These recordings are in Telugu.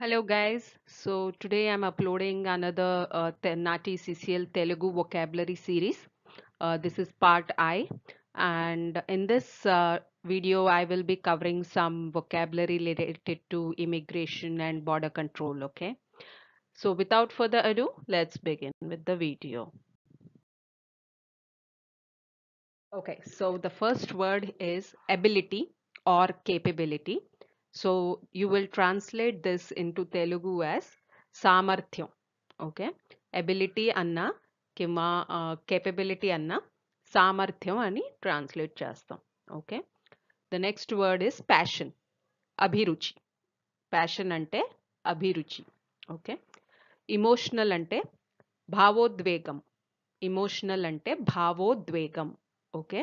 Hello guys, so today I'm uploading another uh, Nati CCL Telugu vocabulary series. Uh, this is part I and in this uh, video I will be covering some vocabulary related to immigration and border control, okay? So without further ado, let's begin with the video. Okay, so the first word is ability or capability So you will translate this into Telugu as సామర్థ్యం ఓకే ఎబిలిటీ అన్న కిమా కేపబిలిటీ అన్న సామర్థ్యం అని ట్రాన్స్లేట్ చేస్తాం okay the next word is passion అభిరుచి ప్యాషన్ అంటే అభిరుచి ఓకే ఇమోషనల్ అంటే భావోద్వేగం ఇమోషనల్ అంటే భావోద్వేగం ఓకే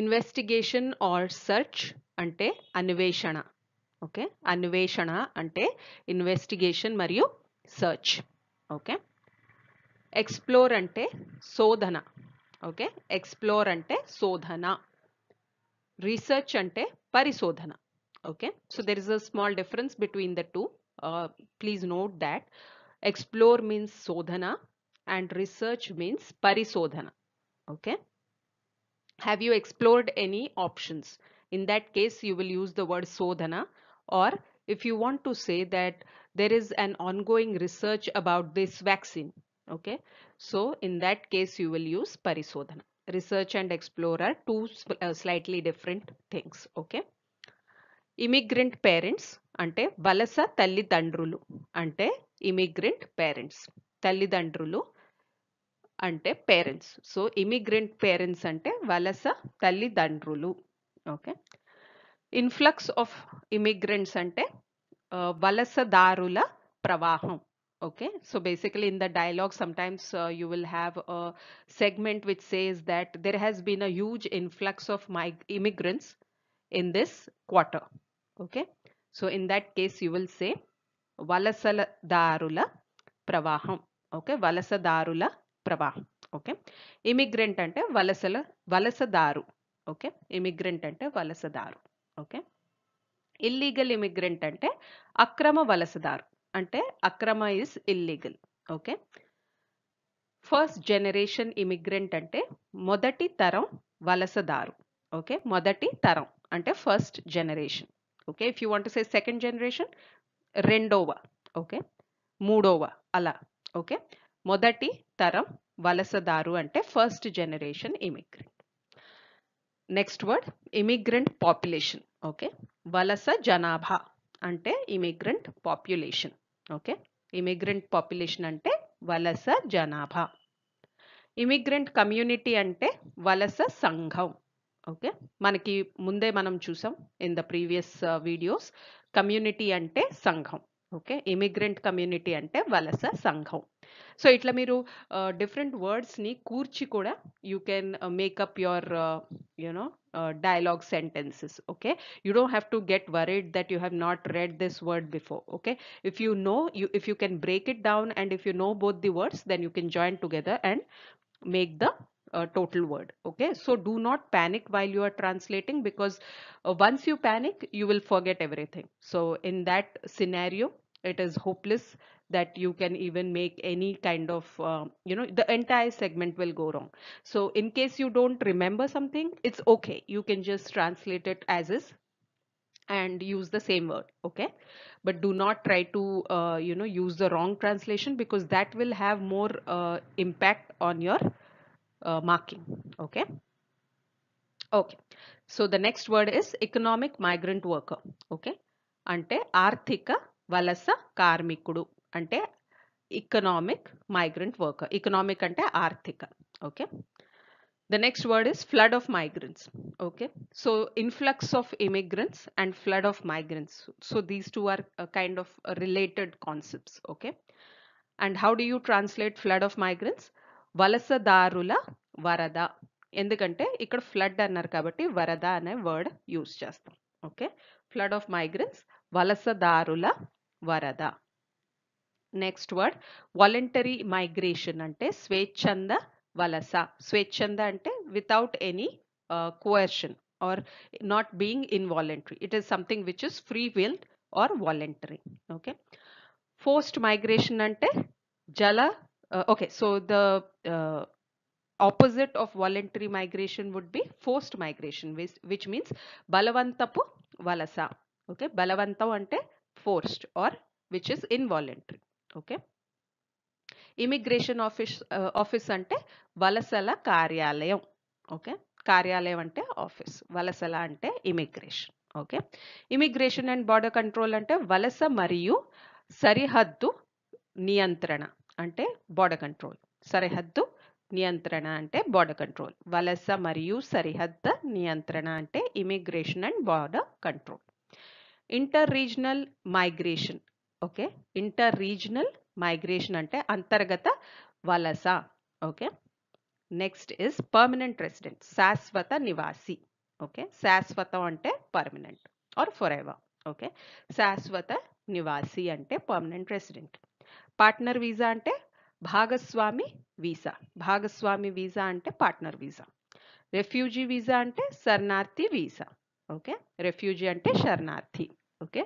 ఇన్వెస్టిగేషన్ ఆర్ సెర్చ్ అంటే అన్వేషణ ఓకే అన్వేషణ అంటే ఇన్వెస్టిగేషన్ మరియు సర్చ్ ఓకే ఎక్స్ప్లోర్ అంటే శోధన ఓకే ఎక్స్ప్లోర్ అంటే శోధన రీసెర్చ్ అంటే పరిశోధన okay so there is a small difference between the two please note that explore means శోధన అండ్ రీసెర్చ్ మీన్స్ పరిశోధన okay have you explored any options? In that case, you will use the word Sodhana or if you want to say that there is an ongoing research about this vaccine. Okay, so in that case, you will use Parisodhana. Research and explore are two uh, slightly different things. Okay. immigrant parents ante valasa తల్లిదండ్రులు ante immigrant parents తల్లిదండ్రులు అంటే పేరెంట్స్ సో ఇమిగ్రెంట్ పేరెంట్స్ అంటే వలస తల్లిదండ్రులు ఓకే ఇన్ఫ్లక్స్ ఆఫ్ ఇమిగ్రెంట్స్ అంటే వలసదారుల ప్రవాహం okay so basically in the dialogue sometimes you will have segment which says that there has been a huge influx of my immigrants in this quarter okay so in that case you will say వలసదారుల ప్రవాహం ఓకే వలసదారుల ప్రవాహం ఓకే ఇమిగ్రెంట్ అంటే వలసల వలసదారు ఓకే ఇమిగ్రెంట్ అంటే వలసదారు ఓకే ఇల్లీగల్ ఇమిగ్రెంట్ అంటే అక్రమ వలసదారు అంటే అక్రమ is illegal okay first generation immigrant అంటే మొదటి తరం వలసదారు ఓకే మొదటి తరం అంటే first generation okay if you want say second generation రెండవ ఓకే మూడవ అలా ఓకే మొదటి తరం వలసదారు అంటే first generation immigrant next word immigrant population okay వలస జనాభా అంటే immigrant population okay immigrant population అంటే వలస జనాభా ఇమిగ్రెంట్ కమ్యూనిటీ అంటే వలస సంఘం ఓకే మనకి ముందే మనం చూసాం in the previous videos community అంటే సంఘం ఓకే ఇమిగ్రెంట్ కమ్యూనిటీ అంటే వలస సంఘం సో ఇట్లా మీరు డిఫరెంట్ వర్డ్స్ని కూర్చి కూడా you can make up your you know dialogue sentences okay you don't have to get worried that you have not read this word before okay if you know you if you can break it down and if you know both the words then you can join together and make the uh, total word okay so do not panic while you are translating because uh, once you panic you will forget everything so in that scenario it is hopeless that you can even make any kind of uh, you know the entire segment will go wrong so in case you don't remember something it's okay you can just translate it as is and use the same word okay but do not try to uh, you know use the wrong translation because that will have more uh, impact on your uh, marking okay okay so the next word is economic migrant worker okay Ante arthika valasa karmikudu. Ante economic migrant worker economic ante arthika. okay the next word is flood of migrants okay so influx of immigrants and flood of migrants so these two are uh, kind of related concepts okay and how do you translate flood of migrants వలసదారుల వరద ఎందుకంటే ఇక్కడ ఫ్లడ్ అన్నారు కాబట్టి వరద అనే వర్డ్ యూస్ చేస్తాం ఓకే ఫ్లడ్ ఆఫ్ మైగ్రెంట్స్ వలసదారుల వరద నెక్స్ట్ వర్డ్ వాలంటరీ మైగ్రేషన్ అంటే స్వేచ్ఛంద వలస స్వేచ్ఛంద అంటే without any question or not being involuntary it is something which is free will or voluntary okay forced migration అంటే జల uh, okay so the uh, opposite of voluntary migration would be forced migration which, which means balavantapu valasa okay balavantam ante forced or which is involuntary okay immigration office uh, office ante valasala karyalayam okay కార్యాలయం అంటే ఆఫీస్ వలసల అంటే immigration okay immigration and border control అంటే వలస మరియు సరిహద్దు నియంత్రణ అంటే బోర్డర్ కంట్రోల్ సరిహద్దు నియంత్రణ అంటే బోర్డర్ కంట్రోల్ వలస మరియు సరిహద్దు నియంత్రణ అంటే immigration and border control inter regional migration okay inter regional migration అంటే అంతర్గత వలస okay next is permanent resident శాశ్వత నివాసి ఓకే శాశ్వతం అంటే permanent or for ever okay శాశ్వత నివాసి అంటే పర్మనెంట్ రెసిడెంట్ పార్ట్నర్ వీసా అంటే భాగస్వామి వీసా భాగస్వామి వీసా అంటే పార్ట్నర్ వీసా రెఫ్యూజీ వీసా అంటే శరణార్థి వీసా ఓకే రెఫ్యూజీ అంటే శరణార్థి ఓకే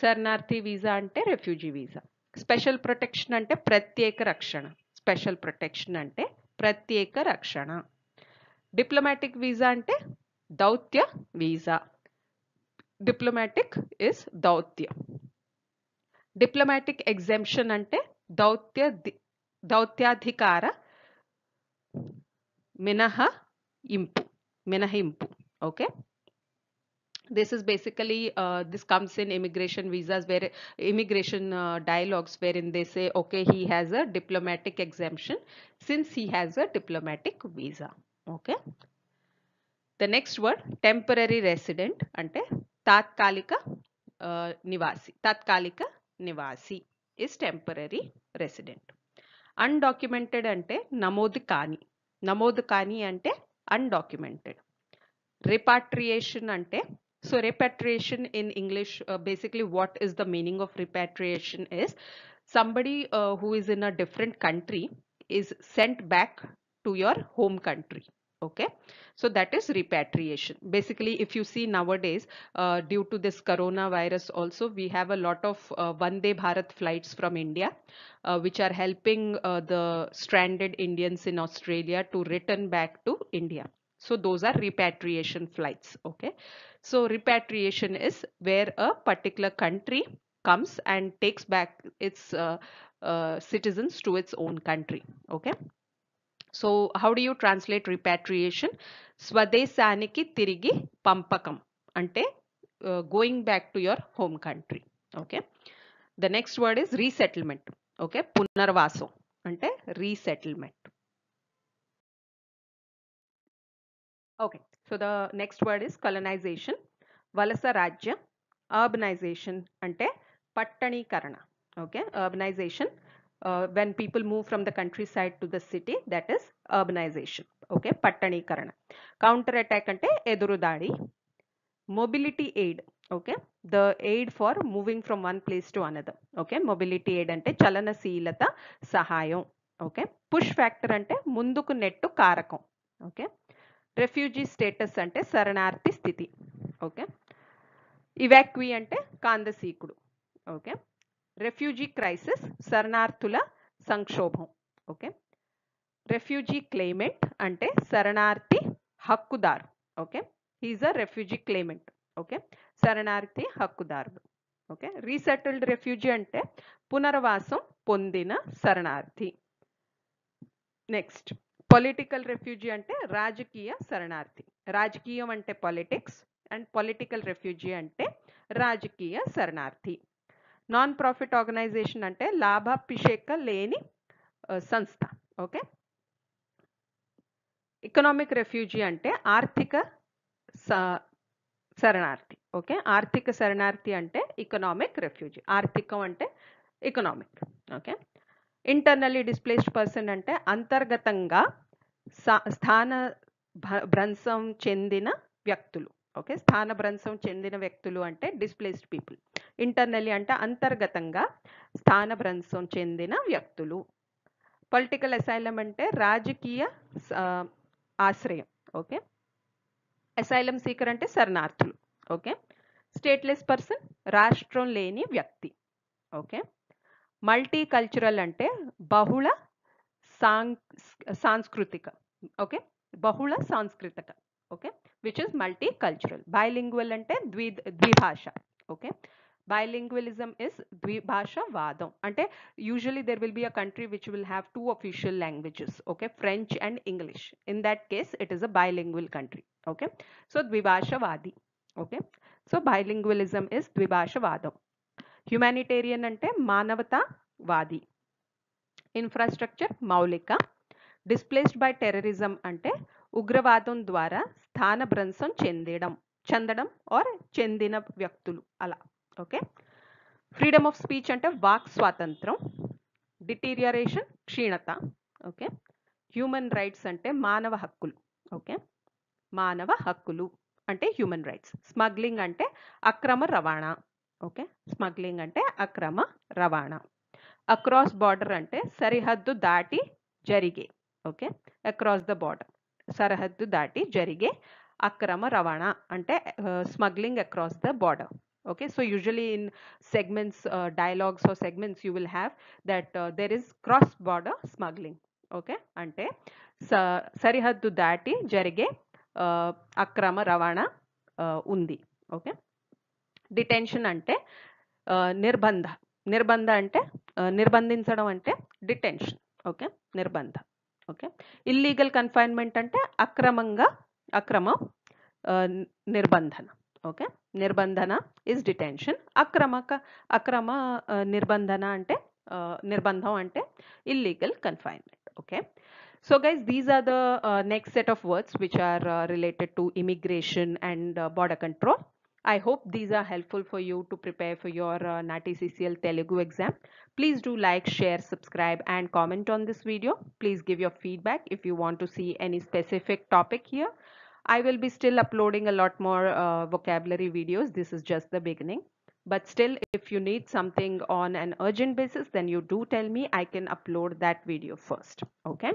శరణార్థి వీసా అంటే రెఫ్యూజీ వీసా స్పెషల్ ప్రొటెక్షన్ అంటే ప్రత్యేక రక్షణ స్పెషల్ ప్రొటెక్షన్ అంటే ప్రత్యేక రక్షణ డిప్లొమాటిక్ వీసా అంటే దౌత్య వీసా డిప్లొమాటిక్ ఇస్ దౌత్య డిప్లొమాటిక్ ఎగ్జామ్షన్ అంటే దౌత్య దౌత్యాధికార మినహ ఇంపు మినహింపు okay this is basically uh, this comes in immigration visas where immigration uh, dialogues wherein they say okay he has a diplomatic exemption since he has a diplomatic visa okay the next word temporary resident ante tatkalika nivasi tatkalika నివాసి ఇస్ టెంపరీ రెసిడెంట్ అన్డాక్యుమెంటెడ్ అంటే నమోదు కాని నమోదు కాని అంటే అన్డాక్యుమెంటెడ్ రిపాట్రియేషన్ అంటే so repatriation in english uh, basically what is the meaning of repatriation is somebody uh, who is in a different country is sent back to your home country okay so that is repatriation basically if you see nowadays uh, due to this coronavirus also we have a lot of uh, vande bharat flights from india uh, which are helping uh, the stranded indians in australia to return back to india so those are repatriation flights okay so repatriation is where a particular country comes and takes back its uh, uh, citizens to its own country okay so how do you translate repatriation స్వదేశానికి తిరిగి పంపకం అంటే going back to your home country okay the next word is resettlement okay పునర్వాసం అంటే resettlement okay so the next word is colonisation వలస రాజ్యం అర్బనైజేషన్ అంటే పట్టణీకరణ okay urbanisation uh, when people move from the countryside to the city that is urbanization okay పట్టణీకరణ కౌంటర్ అటాక్ అంటే ఎదురుదాడి mobility aid okay the aid for moving from one place to another okay mobility aid అంటే చలనశీలత సహాయం ఓకే పుష్ ఫ్యాక్టర్ అంటే ముందుకు నెట్టు కారకం ఓకే రెఫ్యూజీ స్టేటస్ అంటే శరణార్థి స్థితి ఓకే ఇవాక్వీ అంటే కాందసీకుడు ఓకే రెఫ్యూజీ క్రైసిస్ శరణార్థుల సంక్షోభం ఓకే రెఫ్యూజీ క్లెయిమెంట్ అంటే శరణార్థి హక్కుదారు okay he's a refugee claimant okay శరణార్థి హక్కుదారుడు ఓకే రీసెటిల్డ్ రెఫ్యూజీ అంటే పునర్వాసం పొందిన శరణార్థి నెక్స్ట్ పొలిటికల్ రెఫ్యూజీ అంటే రాజకీయ శరణార్థి రాజకీయం అంటే పాలిటిక్స్ అండ్ పొలిటికల్ రెఫ్యూజీ అంటే రాజకీయ శరణార్థి నాన్ ప్రాఫిట్ ఆర్గనైజేషన్ అంటే లాభాభిషేక లేని సంస్థ ఓకే ఎకనామిక్ రెఫ్యూజీ అంటే ఆర్థిక శరణార్థి ఓకే ఆర్థిక శరణార్థి అంటే ఎకనామిక్ రెఫ్యూజీ ఆర్థికం అంటే economic okay internally displaced person అంటే అంతర్గతంగా స్థాన భ్రంశం చెందిన వ్యక్తులు ఓకే స్థానభ్రంశం చెందిన వ్యక్తులు అంటే డిస్ప్లేస్డ్ పీపుల్ ఇంటర్నల్లీ అంటే అంతర్గతంగా స్థానభ్రంశం చెందిన వ్యక్తులు పొలిటికల్ అసైలం అంటే రాజకీయ ఆశ్రయం ఓకే అసైలం సీకర్ అంటే శరణార్థులు ఓకే స్టేట్లెస్ పర్సన్ రాష్ట్రం లేని వ్యక్తి ఓకే మల్టీ కల్చరల్ అంటే బహుళ సాంస్కృతిక ఓకే బహుళ సాంస్కృతిక Okay, which is multicultural. Bilingual అంటే ద్వి ద్విభాష Okay, bilingualism is dvibhasha vadam ante usually there will be a country which will have two official languages okay french and english in that case it is a bilingual country okay so dvibhasha vadi okay so bilingualism is dvibhasha vadam humanitarian ante manavata vadi infrastructure maulika displaced by terrorism ante ఉగ్రవాదం ద్వారా స్థానభ్రంశం చెందడం చెందడం ఆర్ చెందిన వ్యక్తులు అలా ఓకే ఫ్రీడమ్ ఆఫ్ స్పీచ్ అంటే వాక్ స్వాతంత్రం డిటీరియరేషన్ క్షీణత ఓకే హ్యూమన్ రైట్స్ అంటే మానవ హక్కులు ఓకే మానవ హక్కులు అంటే హ్యూమన్ రైట్స్ స్మగ్లింగ్ అంటే అక్రమ రవాణా ఓకే స్మగ్లింగ్ అంటే అక్రమ రవాణా అక్రాస్ బార్డర్ అంటే సరిహద్దు దాటి జరిగే ఓకే అక్రాస్ ద బార్డర్ సరిహద్దు దాటి జరిగే అక్రమ రవాణా అంటే smuggling across the border okay so usually in segments dialogues or segments you will have that there is cross border smuggling okay అంటే స అంటే సరిహద్దు దాటి జరిగే అక్రమ రవాణా ఉంది ఓకే డిటెన్షన్ అంటే నిర్బంధ నిర్బంధ అంటే నిర్బంధించడం అంటే డిటెన్షన్ ఓకే నిర్బంధ ఓకే ఇల్లీగల్ కన్ఫైన్మెంట్ అంటే అక్రమంగా అక్రమ నిర్బంధన ఓకే నిర్బంధన ఇస్ డిటెన్షన్ అక్రమక అక్రమ నిర్బంధన అంటే నిర్బంధం అంటే illegal confinement okay so guys these are the next set of words which are related to immigration and border control I hope these are helpful for you to prepare for your uh, NATCCL Telugu exam. Please do like, share, subscribe and comment on this video. Please give your feedback if you want to see any specific topic here. I will be still uploading a lot more uh, vocabulary videos. This is just the beginning. But still, if you need something on an urgent basis, then you do tell me. I can upload that video first. Okay.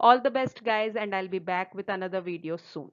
All the best guys and I'll be back with another video soon.